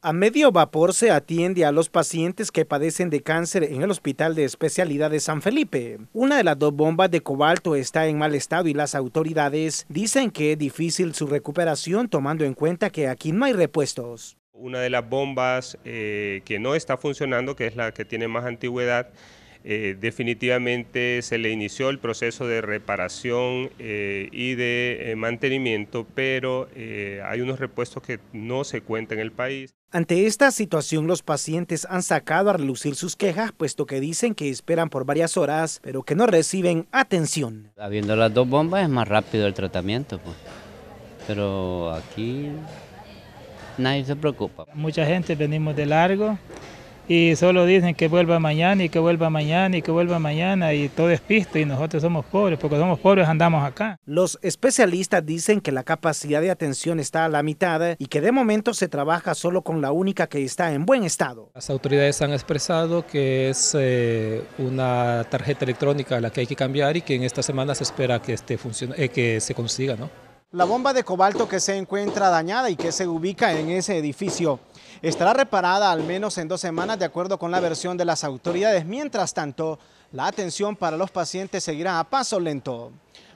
A medio vapor se atiende a los pacientes que padecen de cáncer en el Hospital de Especialidad de San Felipe. Una de las dos bombas de cobalto está en mal estado y las autoridades dicen que es difícil su recuperación tomando en cuenta que aquí no hay repuestos. Una de las bombas eh, que no está funcionando, que es la que tiene más antigüedad, eh, definitivamente se le inició el proceso de reparación eh, y de eh, mantenimiento, pero hay unos repuestos que no se cuentan en el país. Ante esta situación, los pacientes han sacado a relucir sus quejas, puesto que dicen que esperan por varias horas, pero que no reciben atención. Habiendo las dos bombas es más rápido el tratamiento, pues. pero aquí nadie se preocupa. Mucha gente venimos de largo y solo dicen que vuelva mañana y que vuelva mañana y que vuelva mañana y todo es y nosotros somos pobres, porque somos pobres andamos acá. Los especialistas dicen que la capacidad de atención está a la mitad y que de momento se trabaja solo con la única que está en buen estado. Las autoridades han expresado que es eh, una tarjeta electrónica la que hay que cambiar y que en esta semana se espera que, esté funcione, eh, que se consiga. ¿no? La bomba de cobalto que se encuentra dañada y que se ubica en ese edificio estará reparada al menos en dos semanas de acuerdo con la versión de las autoridades. Mientras tanto, la atención para los pacientes seguirá a paso lento.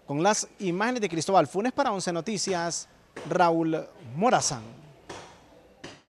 Con las imágenes de Cristóbal Funes para 11 Noticias, Raúl Morazán.